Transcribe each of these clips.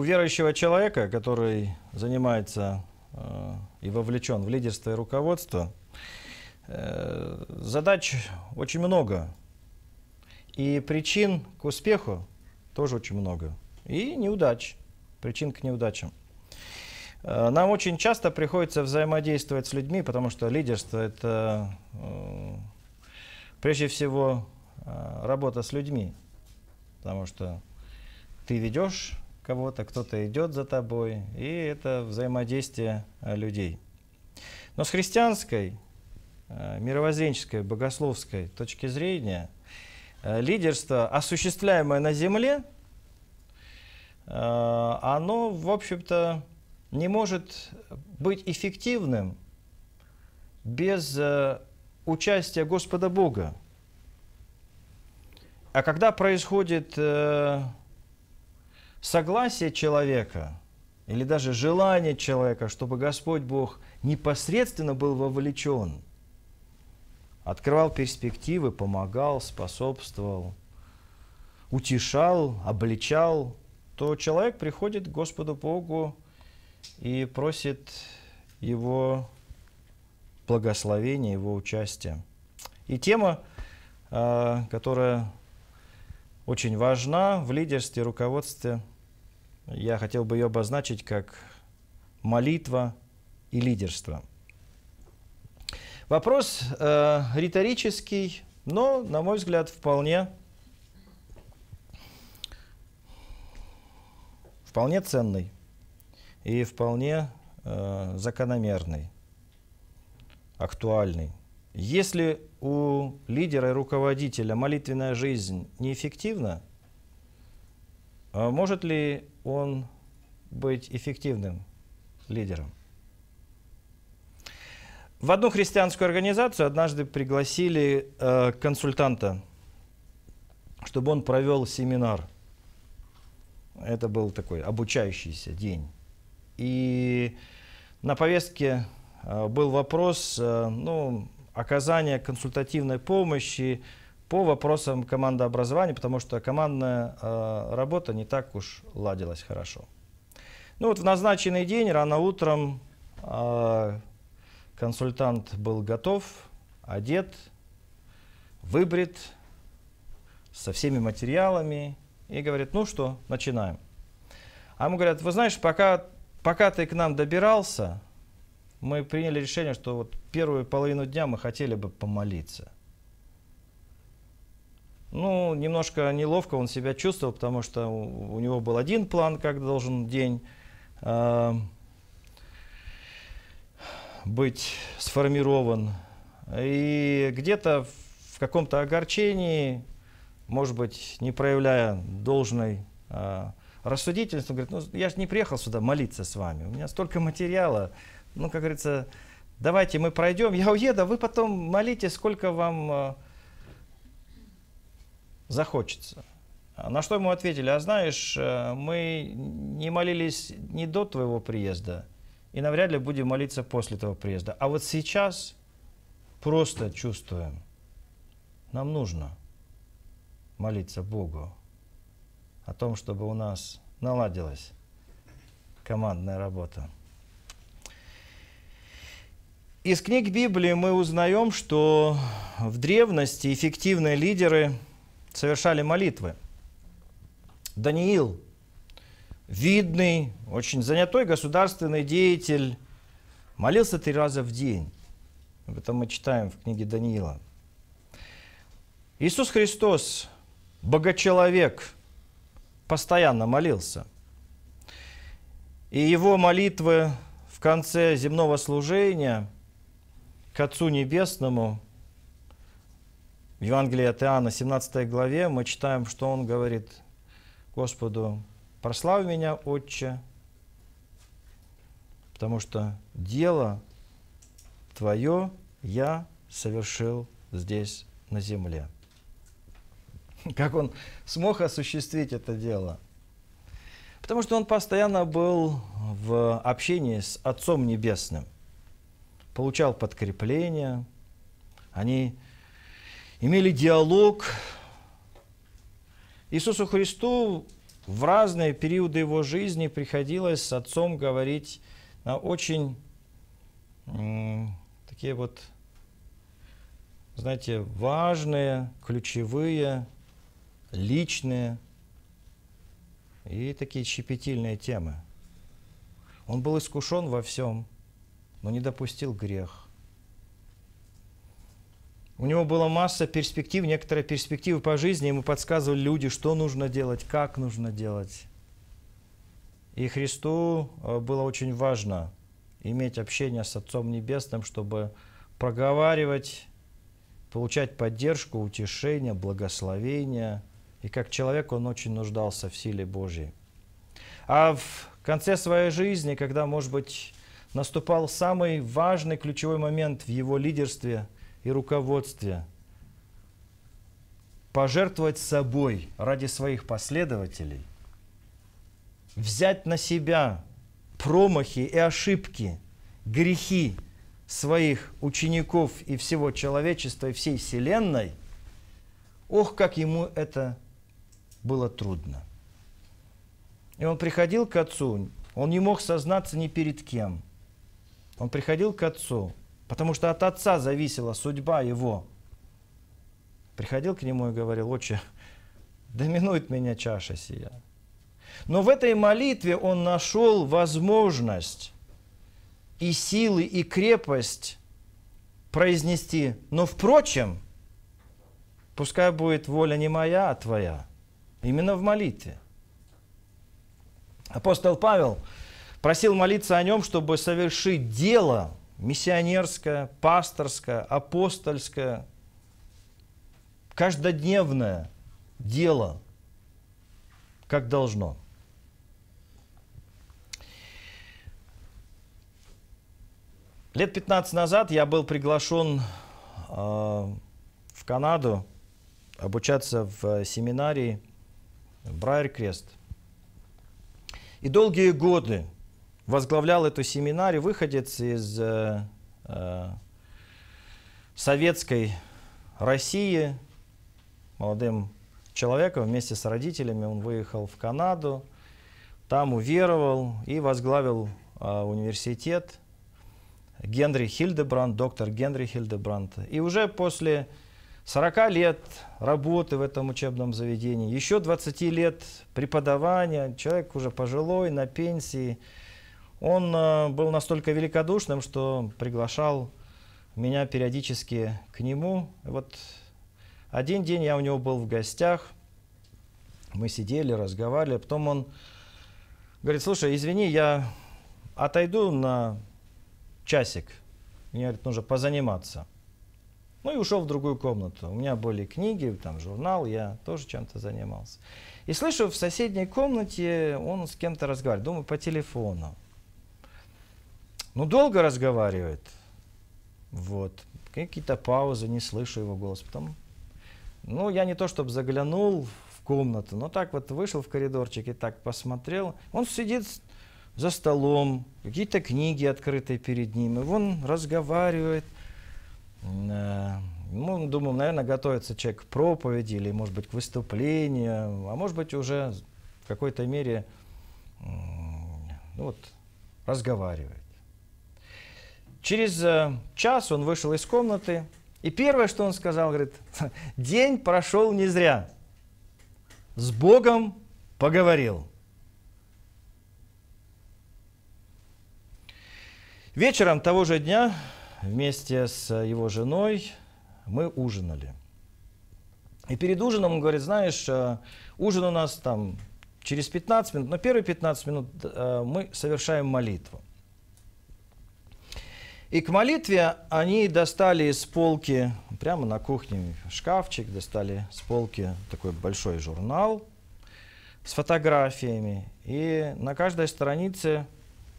у верующего человека, который занимается э, и вовлечен в лидерство и руководство, э, задач очень много. И причин к успеху тоже очень много. И неудач, причин к неудачам. Э, нам очень часто приходится взаимодействовать с людьми, потому что лидерство – это прежде всего работа с людьми. Потому что ты ведешь кого-то, кто-то идет за тобой, и это взаимодействие э, людей. Но с христианской, э, мировоззренческой, богословской точки зрения, э, лидерство, осуществляемое на земле, оно, в общем-то, не может быть эффективным без участия Господа Бога. А когда происходит согласие человека или даже желание человека, чтобы Господь Бог непосредственно был вовлечен, открывал перспективы, помогал, способствовал, утешал, обличал, то человек приходит к Господу Богу и просит Его благословения, Его участия. И тема, э, которая очень важна в лидерстве, руководстве – я хотел бы ее обозначить как молитва и лидерство. Вопрос э, риторический, но, на мой взгляд, вполне, вполне ценный и вполне э, закономерный, актуальный. Если у лидера и руководителя молитвенная жизнь неэффективна, э, может ли он быть эффективным лидером. В одну христианскую организацию однажды пригласили э, консультанта, чтобы он провел семинар. Это был такой обучающийся день. И на повестке э, был вопрос э, ну, оказания консультативной помощи по вопросам командообразования, потому что командная э, работа не так уж ладилась хорошо. Ну вот в назначенный день, рано утром, э, консультант был готов, одет, выбрит, со всеми материалами, и говорит, ну что, начинаем. А ему говорят, вы знаешь, пока, пока ты к нам добирался, мы приняли решение, что вот первую половину дня мы хотели бы помолиться – ну, немножко неловко он себя чувствовал, потому что у него был один план, как должен день э, быть сформирован. И где-то в каком-то огорчении, может быть, не проявляя должной э, рассудительности, он говорит, ну, я же не приехал сюда молиться с вами, у меня столько материала. Ну, как говорится, давайте мы пройдем, я уеду, а вы потом молитесь, сколько вам... Э, захочется. А на что ему ответили, а знаешь, э, мы не молились не до твоего приезда, и навряд ли будем молиться после твоего приезда. А вот сейчас просто чувствуем, нам нужно молиться Богу о том, чтобы у нас наладилась командная работа. Из книг Библии мы узнаем, что в древности эффективные лидеры – совершали молитвы. Даниил, видный, очень занятой государственный деятель, молился три раза в день. Об этом мы читаем в книге Даниила. Иисус Христос, богочеловек, постоянно молился. И его молитвы в конце земного служения к Отцу Небесному – в Евангелии от Иоанна, 17 главе, мы читаем, что он говорит Господу, «Прославь меня, Отче, потому что дело Твое я совершил здесь, на земле». Как он смог осуществить это дело? Потому что он постоянно был в общении с Отцом Небесным, получал подкрепление, они имели диалог Иисусу Христу в разные периоды его жизни приходилось с отцом говорить на очень такие вот, знаете, важные, ключевые, личные и такие щепетильные темы. Он был искушен во всем, но не допустил грех. У него была масса перспектив, некоторые перспективы по жизни. Ему подсказывали люди, что нужно делать, как нужно делать. И Христу э, было очень важно иметь общение с Отцом Небесным, чтобы проговаривать, получать поддержку, утешение, благословение. И как человек он очень нуждался в силе Божьей. А в конце своей жизни, когда, может быть, наступал самый важный ключевой момент в его лидерстве – и руководстве пожертвовать собой ради своих последователей, взять на себя промахи и ошибки, грехи своих учеников и всего человечества и всей Вселенной, ох, как ему это было трудно. И он приходил к отцу, он не мог сознаться ни перед кем. Он приходил к отцу, Потому что от отца зависела судьба его. Приходил к нему и говорил, отче, доминует меня чаша сия. Но в этой молитве он нашел возможность и силы, и крепость произнести. Но, впрочем, пускай будет воля не моя, а твоя. Именно в молитве. Апостол Павел просил молиться о нем, чтобы совершить дело – миссионерская, пасторская, апостольская, каждодневное дело, как должно. Лет 15 назад я был приглашен а, в Канаду обучаться в семинарии Брайер Крест. И долгие годы возглавлял эту семинарию, выходец из э, э, советской России, молодым человеком вместе с родителями он выехал в Канаду, там уверовал и возглавил э, университет Генри Хильдебранд, доктор Генри Хильдебранд. И уже после 40 лет работы в этом учебном заведении, еще 20 лет преподавания, человек уже пожилой, на пенсии – он э, был настолько великодушным, что приглашал меня периодически к нему. Вот один день я у него был в гостях, мы сидели, разговаривали, потом он говорит, слушай, извини, я отойду на часик, мне говорит, нужно позаниматься. Ну и ушел в другую комнату. У меня были книги, там журнал, я тоже чем-то занимался. И слышу, в соседней комнате он с кем-то разговаривает, думаю, по телефону. Ну, долго разговаривает. Вот. Какие-то паузы, не слышу его голос. Потом, ну, я не то чтобы заглянул в комнату, но так вот вышел в коридорчик и так посмотрел. Он сидит за столом, какие-то книги открытые перед ним, и он разговаривает. Э, ну, думаю, наверное, готовится человек к проповеди или, может быть, к выступлению, а может быть, уже в какой-то мере ну, вот, разговаривает. Через э, час он вышел из комнаты, и первое, что он сказал, говорит, день прошел не зря. С Богом поговорил. Вечером того же дня вместе с его женой мы ужинали. И перед ужином он говорит, знаешь, э, ужин у нас там через 15 минут, но первые 15 минут э, мы совершаем молитву. И к молитве они достали из полки, прямо на кухне шкафчик, достали с полки такой большой журнал с фотографиями. И на каждой странице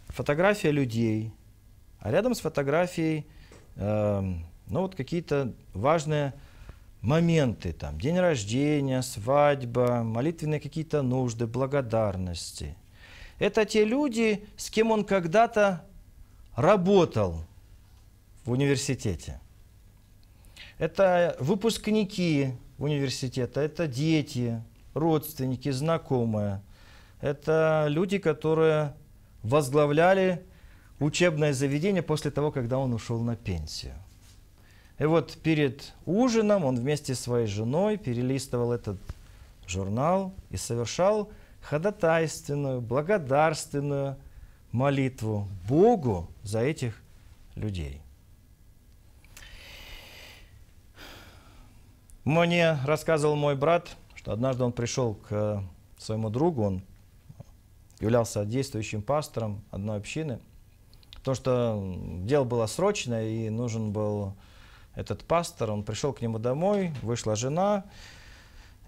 фотография людей, а рядом с фотографией э, ну вот какие-то важные моменты, там, день рождения, свадьба, молитвенные какие-то нужды, благодарности. Это те люди, с кем он когда-то работал – в университете. Это выпускники университета, это дети, родственники, знакомые. Это люди, которые возглавляли учебное заведение после того, когда он ушел на пенсию. И вот перед ужином он вместе с своей женой перелистывал этот журнал и совершал ходатайственную, благодарственную молитву Богу за этих людей. Мне рассказывал мой брат, что однажды он пришел к э, своему другу, он являлся действующим пастором одной общины, потому что дело было срочное и нужен был этот пастор, он пришел к нему домой, вышла жена,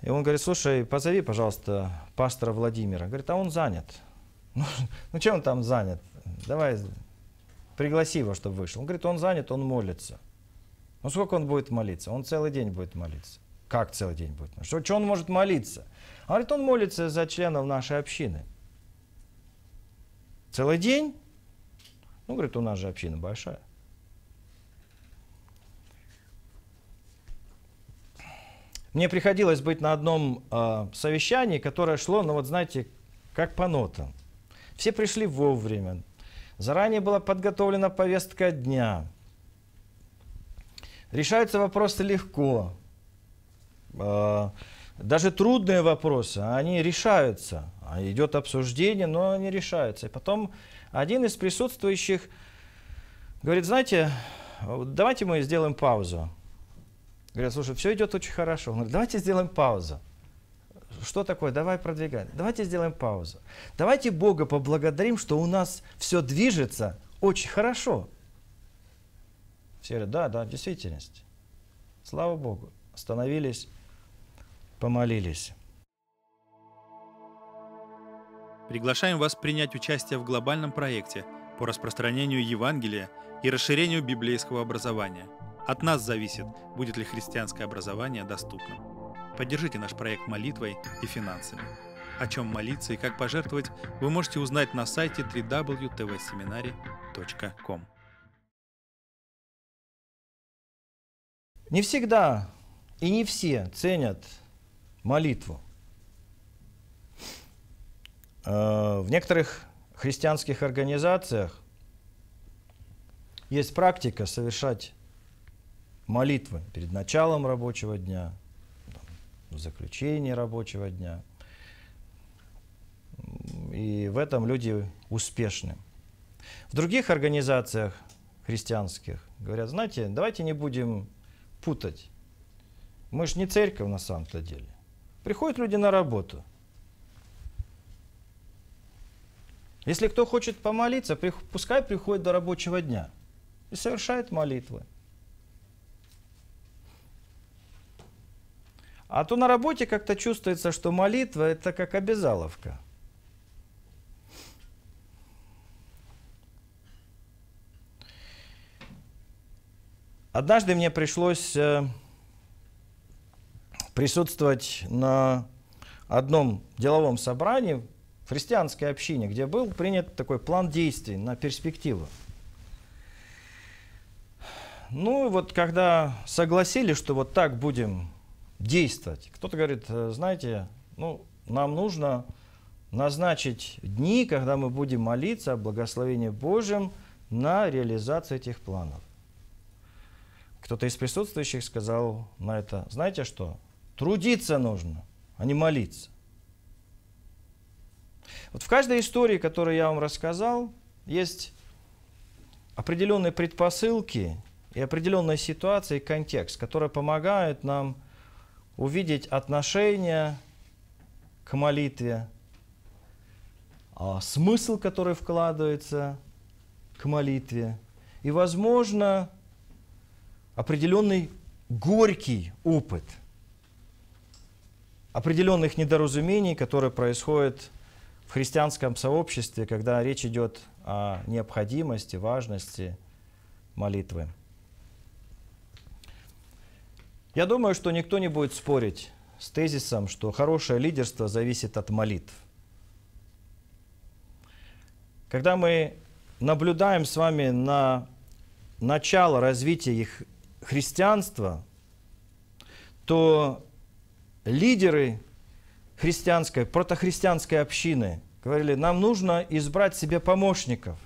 и он говорит, слушай, позови, пожалуйста, пастора Владимира. Говорит, а он занят. Ну, ну чем он там занят? Давай, пригласи его, чтобы вышел. Он говорит, он занят, он молится. Ну сколько он будет молиться? Он целый день будет молиться. Как целый день будет молиться? Что, что он может молиться? Он говорит, он молится за членов нашей общины. Целый день? Ну, говорит, у нас же община большая. Мне приходилось быть на одном э, совещании, которое шло, ну вот знаете, как по нотам. Все пришли вовремя. Заранее была подготовлена повестка дня. Решаются вопросы легко. А, даже трудные вопросы, они решаются. А, идет обсуждение, но они решаются. И потом один из присутствующих говорит, знаете, давайте мы сделаем паузу. Говорят, слушай, все идет очень хорошо. Он говорит, давайте сделаем паузу. Что такое? Давай продвигать. Давайте сделаем паузу. Давайте Бога поблагодарим, что у нас все движется очень хорошо. Все говорят, да, да, в действительности. Слава Богу, остановились, помолились. Приглашаем вас принять участие в глобальном проекте по распространению Евангелия и расширению библейского образования. От нас зависит, будет ли христианское образование доступным. Поддержите наш проект молитвой и финансами. О чем молиться и как пожертвовать, вы можете узнать на сайте www.tvseminary.com. Не всегда и не все ценят молитву. Э, в некоторых христианских организациях есть практика совершать молитвы перед началом рабочего дня, в заключении рабочего дня. И в этом люди успешны. В других организациях христианских говорят, знаете, давайте не будем путать. Мы же не церковь на самом-то деле. Приходят люди на работу. Если кто хочет помолиться, пускай приходит до рабочего дня и совершает молитвы. А то на работе как-то чувствуется, что молитва – это как обязаловка. Однажды мне пришлось э, присутствовать на одном деловом собрании в христианской общине, где был принят такой план действий на перспективу. Ну, и вот когда согласились, что вот так будем действовать, кто-то говорит, «Э, знаете, ну, нам нужно назначить дни, когда мы будем молиться о благословении Божьем на реализацию этих планов. Кто-то из присутствующих сказал на это, знаете что, трудиться нужно, а не молиться. Вот в каждой истории, которую я вам рассказал, есть определенные предпосылки и определенная ситуация и контекст, которые помогают нам увидеть отношение к молитве, а смысл, который вкладывается к молитве, и, возможно, определенный горький опыт определенных недоразумений, которые происходят в христианском сообществе, когда речь идет о необходимости, важности молитвы. Я думаю, что никто не будет спорить с тезисом, что хорошее лидерство зависит от молитв. Когда мы наблюдаем с вами на начало развития их христианства, то лидеры христианской, протохристианской общины говорили, нам нужно избрать себе помощников,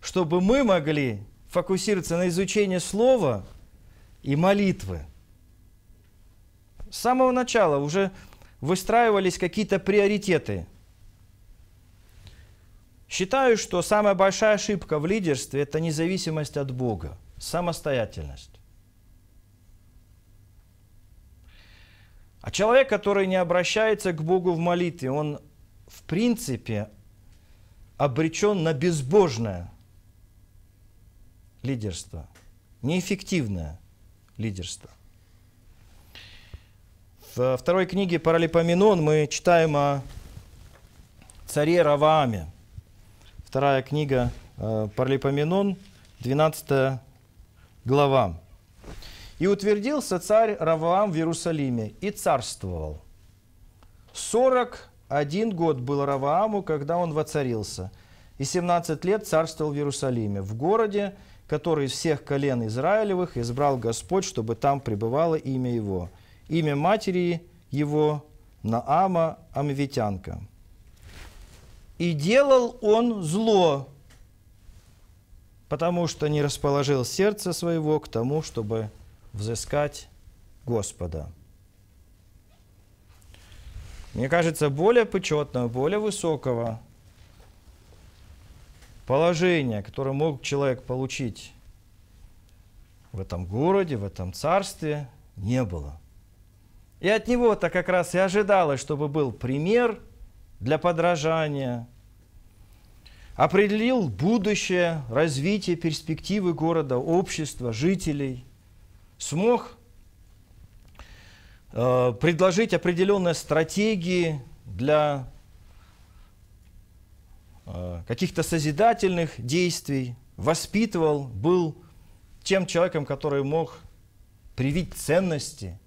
чтобы мы могли фокусироваться на изучении слова и молитвы. С самого начала уже выстраивались какие-то приоритеты. Считаю, что самая большая ошибка в лидерстве – это независимость от Бога, самостоятельность. А человек, который не обращается к Богу в молитве, он в принципе обречен на безбожное лидерство, неэффективное лидерство. В второй книге Паралипоменон мы читаем о царе Раваме. Вторая книга э, Паралипоменон, 12 глава. И утвердился царь Раваам в Иерусалиме и царствовал. 41 год был Равааму, когда он воцарился, и 17 лет царствовал в Иерусалиме, в городе, который из всех колен Израилевых избрал Господь, чтобы там пребывало имя его, имя матери его Наама Амвитянка. И делал он зло, потому что не расположил сердце своего к тому, чтобы взыскать Господа. Мне кажется, более почетного, более высокого положения, которое мог человек получить в этом городе, в этом царстве, не было. И от него-то как раз и ожидалось, чтобы был пример для подражания, определил будущее, развитие, перспективы города, общества, жителей смог э, предложить определенные стратегии для э, каких-то созидательных действий, воспитывал, был тем человеком, который мог привить ценности.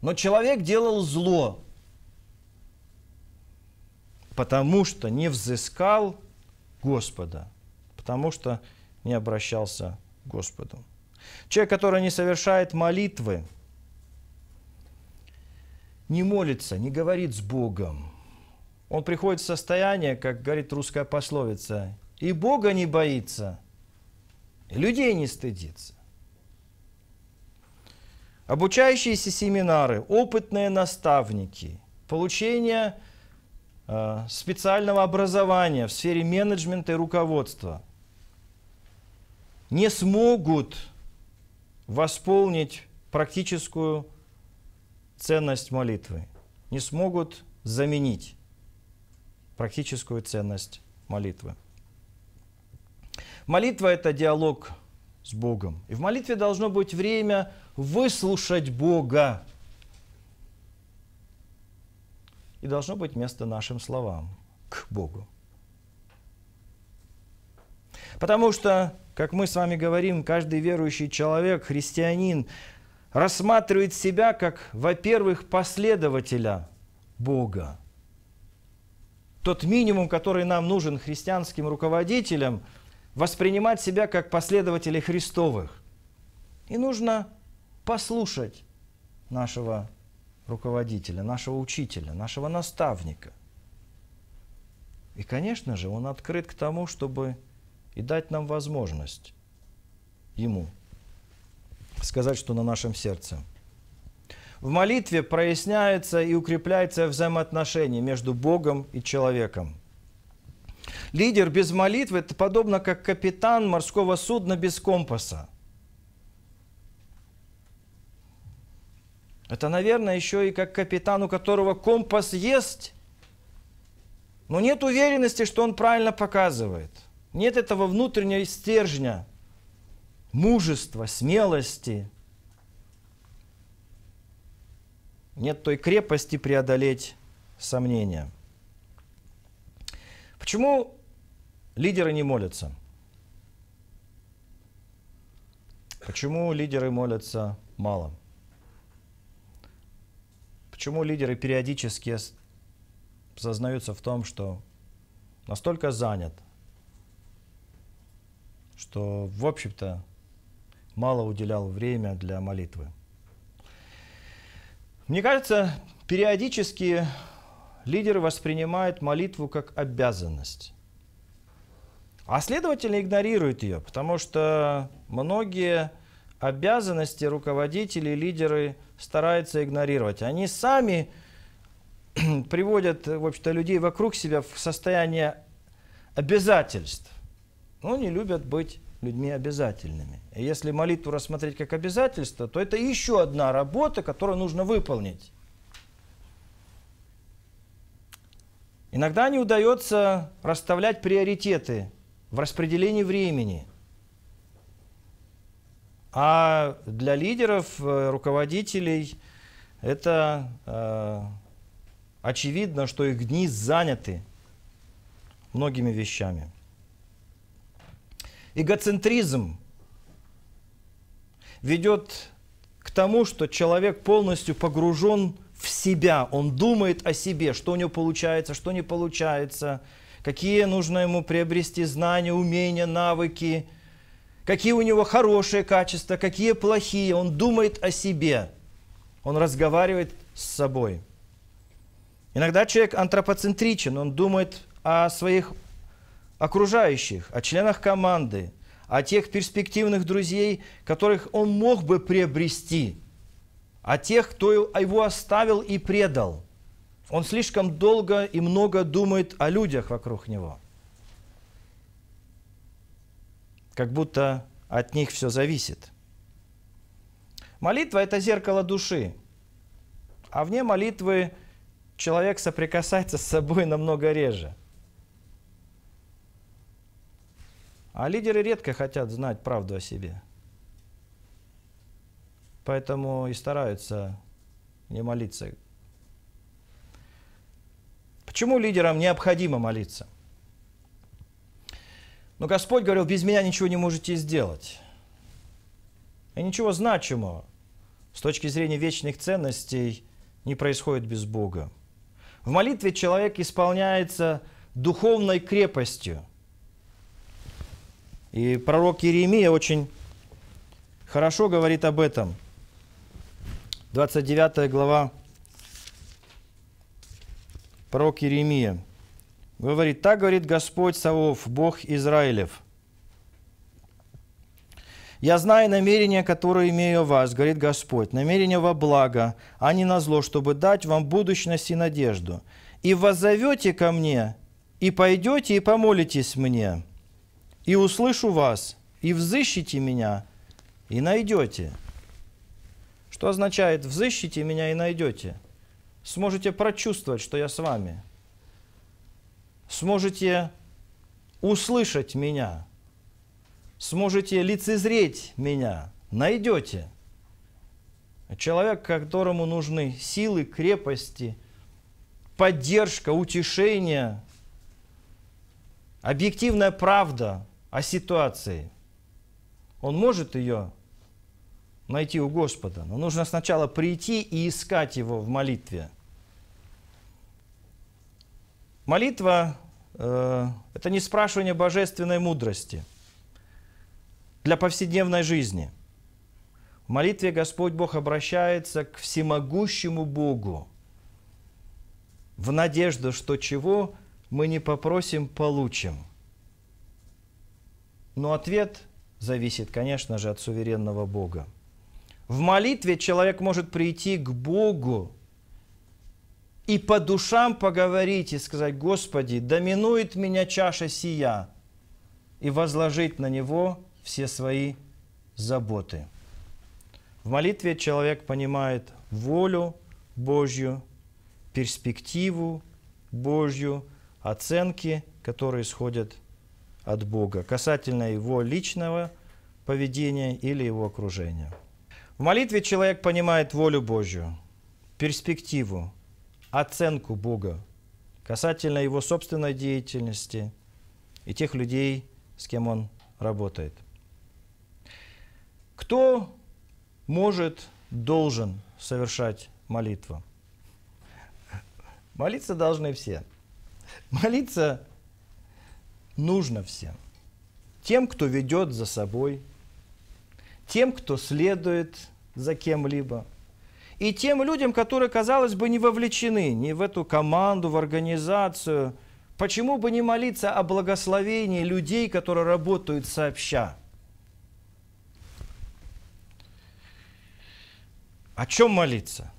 Но человек делал зло, потому что не взыскал Господа, потому что не обращался к Господу. Человек, который не совершает молитвы, не молится, не говорит с Богом. Он приходит в состояние, как говорит русская пословица, и Бога не боится, и людей не стыдится. Обучающиеся семинары, опытные наставники, получение э, специального образования в сфере менеджмента и руководства не смогут восполнить практическую ценность молитвы, не смогут заменить практическую ценность молитвы. Молитва – это диалог с Богом. И в молитве должно быть время выслушать Бога. И должно быть место нашим словам к Богу. Потому что как мы с вами говорим, каждый верующий человек, христианин, рассматривает себя как, во-первых, последователя Бога. Тот минимум, который нам нужен христианским руководителям, воспринимать себя как последователей Христовых. И нужно послушать нашего руководителя, нашего учителя, нашего наставника. И, конечно же, он открыт к тому, чтобы и дать нам возможность Ему сказать, что на нашем сердце. В молитве проясняется и укрепляется взаимоотношение между Богом и человеком. Лидер без молитвы – это подобно как капитан морского судна без компаса. Это, наверное, еще и как капитан, у которого компас есть, но нет уверенности, что он правильно показывает – нет этого внутреннего стержня, мужества, смелости, нет той крепости преодолеть сомнения. Почему лидеры не молятся? Почему лидеры молятся мало? Почему лидеры периодически сознаются в том, что настолько занят, что, в общем-то, мало уделял время для молитвы. Мне кажется, периодически лидеры воспринимают молитву как обязанность. А следовательно, игнорируют ее, потому что многие обязанности руководители, лидеры стараются игнорировать. Они сами приводят в общем-то, людей вокруг себя в состояние обязательств но не любят быть людьми обязательными. И если молитву рассмотреть как обязательство, то это еще одна работа, которую нужно выполнить. Иногда не удается расставлять приоритеты в распределении времени. А для лидеров, э, руководителей, это э, очевидно, что их дни заняты многими вещами. Эгоцентризм ведет к тому, что человек полностью погружен в себя, он думает о себе, что у него получается, что не получается, какие нужно ему приобрести знания, умения, навыки, какие у него хорошие качества, какие плохие. Он думает о себе, он разговаривает с собой. Иногда человек антропоцентричен, он думает о своих окружающих, о членах команды, о тех перспективных друзей, которых он мог бы приобрести, о тех, кто его оставил и предал. Он слишком долго и много думает о людях вокруг него. Как будто от них все зависит. Молитва – это зеркало души. А вне молитвы человек соприкасается с собой намного реже – А лидеры редко хотят знать правду о себе. Поэтому и стараются не молиться. Почему лидерам необходимо молиться? Но ну, Господь говорил, без меня ничего не можете сделать. И ничего значимого с точки зрения вечных ценностей не происходит без Бога. В молитве человек исполняется духовной крепостью – и пророк Иеремия очень хорошо говорит об этом. 29 глава пророк Иеремия. Говорит, так говорит Господь Савов, Бог Израилев. «Я знаю намерения, которые имею вас, говорит Господь, намерения во благо, а не на зло, чтобы дать вам будущность и надежду. И воззовете ко мне, и пойдете, и помолитесь мне» и услышу вас, и взыщите меня, и найдете». Что означает «взыщите меня и найдете»? Сможете прочувствовать, что я с вами. Сможете услышать меня. Сможете лицезреть меня. Найдете. Человек, которому нужны силы, крепости, поддержка, утешение, объективная правда – о ситуации. Он может ее найти у Господа, но нужно сначала прийти и искать его в молитве. Молитва э, – это не спрашивание божественной мудрости для повседневной жизни. В молитве Господь Бог обращается к всемогущему Богу в надежду, что чего мы не попросим, получим – но ответ зависит, конечно же, от суверенного Бога. В молитве человек может прийти к Богу и по душам поговорить и сказать, «Господи, доминует меня чаша сия», и возложить на Него все свои заботы. В молитве человек понимает волю Божью, перспективу Божью, оценки, которые исходят от Бога касательно его личного поведения или его окружения. В молитве человек понимает волю Божью, перспективу, оценку Бога касательно его собственной деятельности и тех людей, с кем он работает. Кто может, должен совершать молитву? Молиться должны все. Молиться нужно всем. Тем, кто ведет за собой, тем, кто следует за кем-либо, и тем людям, которые, казалось бы, не вовлечены ни в эту команду, в организацию. Почему бы не молиться о благословении людей, которые работают сообща? О чем молиться?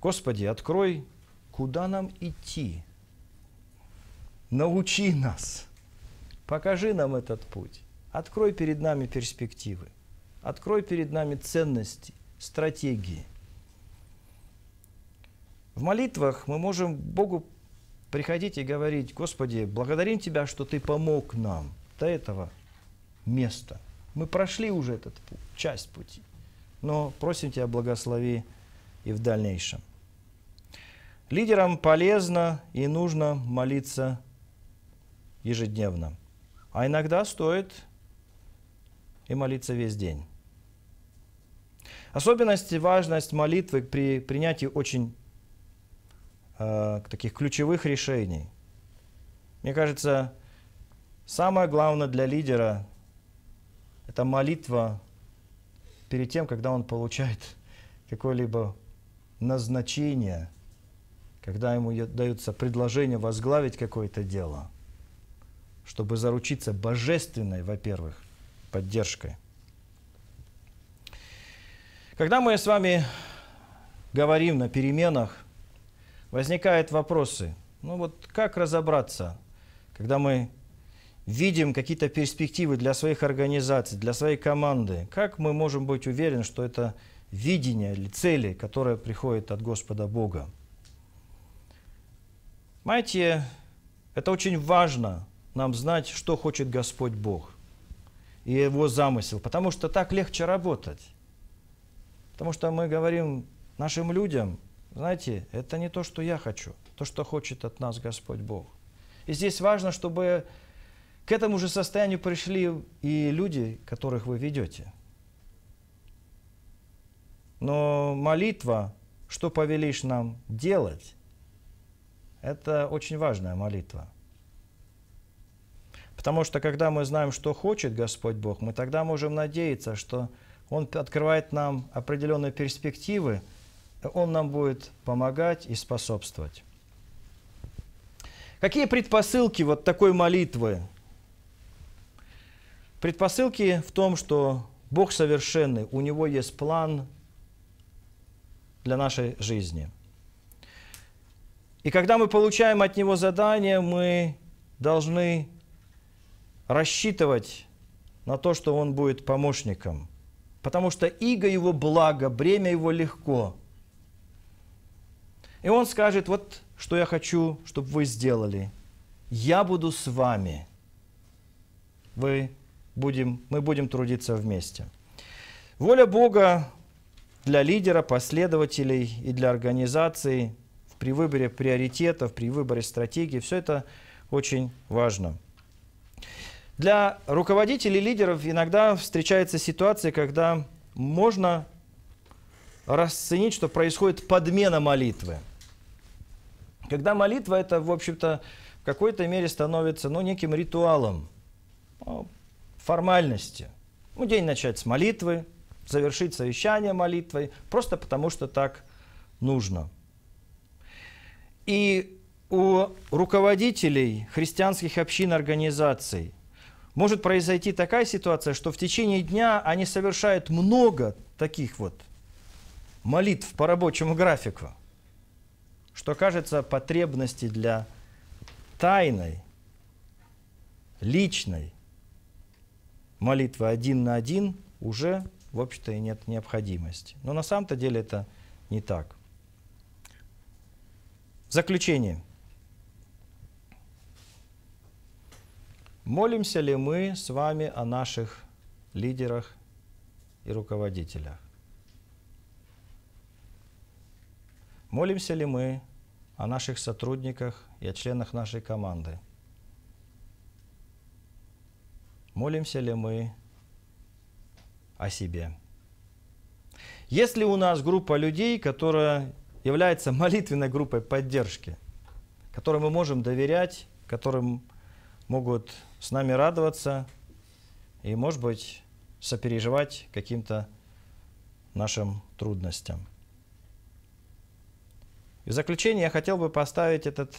Господи, открой, куда нам идти – научи нас, покажи нам этот путь, открой перед нами перспективы, открой перед нами ценности, стратегии. В молитвах мы можем Богу приходить и говорить, Господи, благодарим Тебя, что Ты помог нам до этого места. Мы прошли уже этот путь, часть пути, но просим Тебя благослови и в дальнейшем. Лидерам полезно и нужно молиться ежедневно. А иногда стоит и молиться весь день. Особенность и важность молитвы при принятии очень э, таких ключевых решений. Мне кажется, самое главное для лидера – это молитва перед тем, когда он получает какое-либо назначение, когда ему даются предложения возглавить какое-то дело – чтобы заручиться божественной, во-первых, поддержкой. Когда мы с вами говорим на переменах, возникают вопросы. Ну вот как разобраться, когда мы видим какие-то перспективы для своих организаций, для своей команды, как мы можем быть уверены, что это видение или цели, которые приходят от Господа Бога? Знаете, это очень важно нам знать, что хочет Господь Бог и Его замысел, потому что так легче работать. Потому что мы говорим нашим людям, знаете, это не то, что я хочу, то, что хочет от нас Господь Бог. И здесь важно, чтобы к этому же состоянию пришли и люди, которых вы ведете. Но молитва, что повелишь нам делать, это очень важная молитва – Потому что когда мы знаем, что хочет Господь Бог, мы тогда можем надеяться, что Он открывает нам определенные перспективы, Он нам будет помогать и способствовать. Какие предпосылки вот такой молитвы? Предпосылки в том, что Бог совершенный, у Него есть план для нашей жизни. И когда мы получаем от Него задание, мы должны рассчитывать на то, что он будет помощником, потому что иго его благо, бремя его легко. И он скажет, вот что я хочу, чтобы вы сделали. Я буду с вами. Вы будем, мы будем трудиться вместе. Воля Бога для лидера, последователей и для организации при выборе приоритетов, при выборе стратегии, все это очень важно. Для руководителей, лидеров иногда встречается ситуация, когда можно расценить, что происходит подмена молитвы. Когда молитва это, в общем-то, в какой-то мере становится ну, неким ритуалом ну, формальности. Ну, день начать с молитвы, завершить совещание молитвой, просто потому что так нужно. И у руководителей христианских общин, организаций – может произойти такая ситуация, что в течение дня они совершают много таких вот молитв по рабочему графику, что кажется потребности для тайной, личной молитвы один на один уже, в общем-то, и нет необходимости. Но на самом-то деле это не так. В заключение – Молимся ли мы с вами о наших лидерах и руководителях? Молимся ли мы о наших сотрудниках и о членах нашей команды? Молимся ли мы о себе? Если у нас группа людей, которая является молитвенной группой поддержки, которой мы можем доверять, которым могут с нами радоваться и, может быть, сопереживать каким-то нашим трудностям. И в заключение я хотел бы поставить этот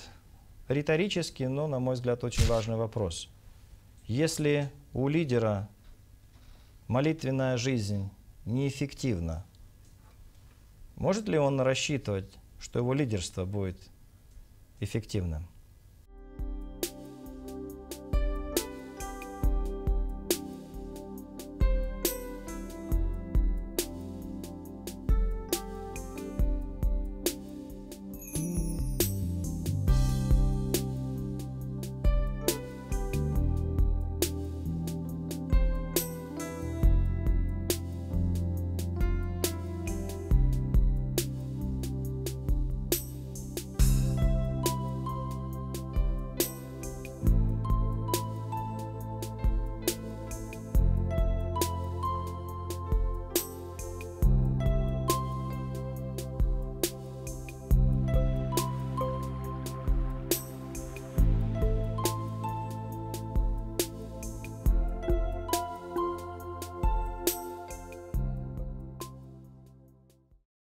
риторический, но, на мой взгляд, очень важный вопрос. Если у лидера молитвенная жизнь неэффективна, может ли он рассчитывать, что его лидерство будет эффективным?